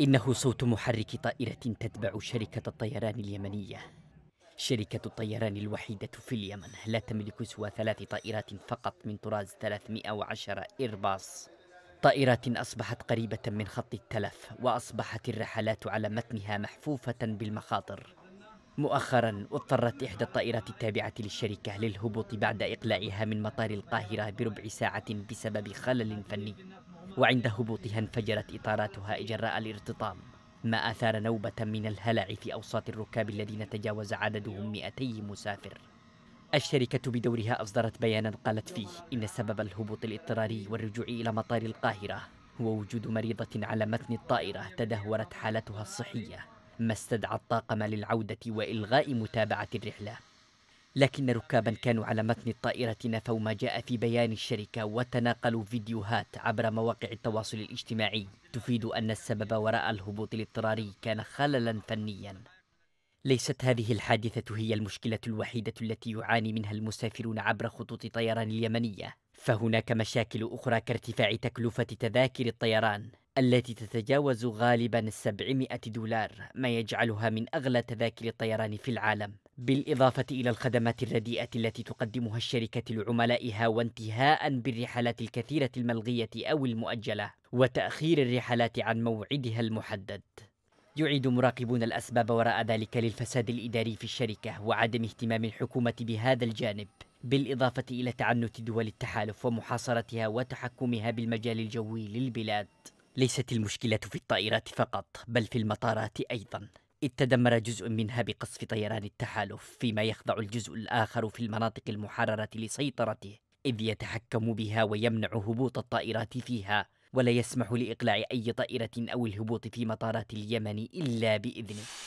إنه صوت محرك طائرة تتبع شركة الطيران اليمنية شركة الطيران الوحيدة في اليمن لا تملك سوى ثلاث طائرات فقط من طراز 310 إيرباص طائرات أصبحت قريبة من خط التلف وأصبحت الرحلات على متنها محفوفة بالمخاطر مؤخرا اضطرت إحدى الطائرات التابعة للشركة للهبوط بعد إقلائها من مطار القاهرة بربع ساعة بسبب خلل فني وعند هبوطها انفجرت إطاراتها جراء الارتطام ما أثار نوبة من الهلع في أوساط الركاب الذين تجاوز عددهم 200 مسافر الشركة بدورها أصدرت بيانا قالت فيه إن سبب الهبوط الاضطراري والرجوع إلى مطار القاهرة هو وجود مريضة على متن الطائرة تدهورت حالتها الصحية ما استدعى الطاقم للعودة وإلغاء متابعة الرحلة لكن ركابا كانوا على متن الطائرة نفوا ما جاء في بيان الشركة وتناقلوا فيديوهات عبر مواقع التواصل الاجتماعي تفيد أن السبب وراء الهبوط الاضطراري كان خللا فنيا ليست هذه الحادثة هي المشكلة الوحيدة التي يعاني منها المسافرون عبر خطوط طيران اليمنية فهناك مشاكل أخرى كارتفاع تكلفة تذاكر الطيران التي تتجاوز غالبا 700 دولار ما يجعلها من أغلى تذاكر الطيران في العالم بالإضافة إلى الخدمات الرديئة التي تقدمها الشركة لعملائها وانتهاء بالرحلات الكثيرة الملغية أو المؤجلة وتأخير الرحلات عن موعدها المحدد يعيد مراقبون الأسباب وراء ذلك للفساد الإداري في الشركة وعدم اهتمام الحكومة بهذا الجانب بالإضافة إلى تعنت دول التحالف ومحاصرتها وتحكمها بالمجال الجوي للبلاد ليست المشكلة في الطائرات فقط بل في المطارات أيضا إذ تدمر جزء منها بقصف طيران التحالف فيما يخضع الجزء الآخر في المناطق المحررة لسيطرته إذ يتحكم بها ويمنع هبوط الطائرات فيها ولا يسمح لإقلاع أي طائرة أو الهبوط في مطارات اليمن إلا بإذنه